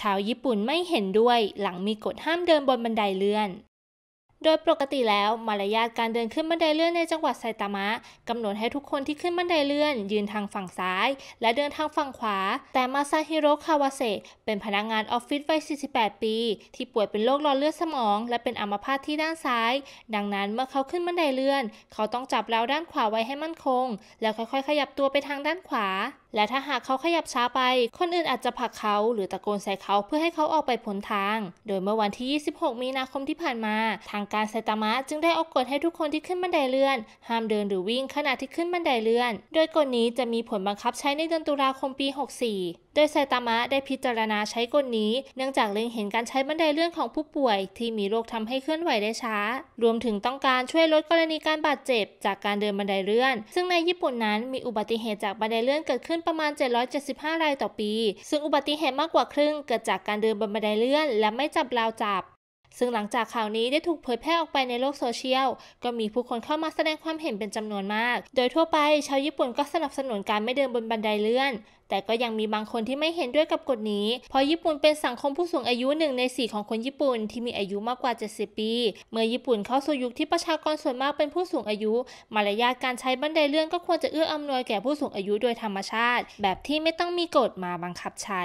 ชาวญี่ปุ่นไม่เห็นด้วยหลังมีกฎห้ามเดินบนบันไดเลื่อนโดยปกติแล้วมารยาทการเดินขึ้นบันไดเลื่อนในจังหวัดไซตามะ กำหนดให้ทุกคนที่ขึ้นบันไดเลื่อน ยืนทางฝั่งซ้าย และเดินทางฝั่งขวา แต่มาซาฮิโรคาวาเซเป็นพนักงงานออฟฟิศวัย 48 ปี ที่ป่วยเป็นโรคหลอดเลือดสมอง และเป็นอัมพาตที่ด้านซ้าย ดังนั้นเมื่อเขาขึ้นบันไดเลื่อน เขาต้องจับราวด้านขวาไว้ให้มั่นคงแล้วค่อยๆ ขยับตัวไปทางด้านขวา และถ้าหากเขาขยับช้าไป คนอื่นอาจจะผลักเขาหรือตะโกนใส่เขาเพื่อให้เขาออกไปผลทาง โดยเมื่อวันที่ 26 มีนาคมที่ผ่านมาทางการไซตามะจึงได้ออกกฎให้ทุกคนที่ขึ้นบันไดเลื่อนห้ามเดินหรือวิ่งขณะที่ขึ้นบันไดเลื่อน โดยกฎนี้จะมีผลบังคับใช้ในเดือนตุลาคมปี 64 โดยไซตามะได้พิจารณาใช้กฎนี้ เนื่องจากเล็งเห็นการใช้บันไดเลื่อนของผู้ป่วยที่มีโรคทำให้เคลื่อนไหวได้ช้า รวมถึงต้องการช่วยลดกรณีการบาดเจ็บจากการเดินบันไดเลื่อน ซึ่งในญี่ปุ่นนั้นมีอุบัติเหตุจากบันไดเลื่อนเกิดขึ้นประมาณ 775 รายต่อปี ซึ่งอุบัติเหตุมากกว่าครึ่ง เกิดจากการเดินบนบันไดเลื่อน และไม่จับราวจับซึ่งหลังจากข่าวนี้ได้ถูกเผยแพร่ออกไปในโลกโซเชียล ก็มีผู้คนเข้ามาแสดงความเห็นเป็นจำนวนมาก โดยทั่วไปชาวญี่ปุ่นก็สนับสนุนการไม่เดินบนบันไดเลื่อน แต่ก็ยังมีบางคนที่ไม่เห็นด้วยกับกฎนี้ เพราะญี่ปุ่นเป็นสังคมผู้สูงอายุหนึ่งในส่ของคนญี่ปุ่นที่มีอายุมากกว่า 70 ปี เมื่อญี่ปุ่นเข้าสู่ยุคที่ประชากรส่วนมากเป็นผู้สูงอายุ มารยาทการใช้บันไดเลื่อนก็ควรจะเอื้ออำนวยแก่ผู้สูงอายุโดยธรรมชาติ แบบที่ไม่ต้องมีกฎมาบังคับใช้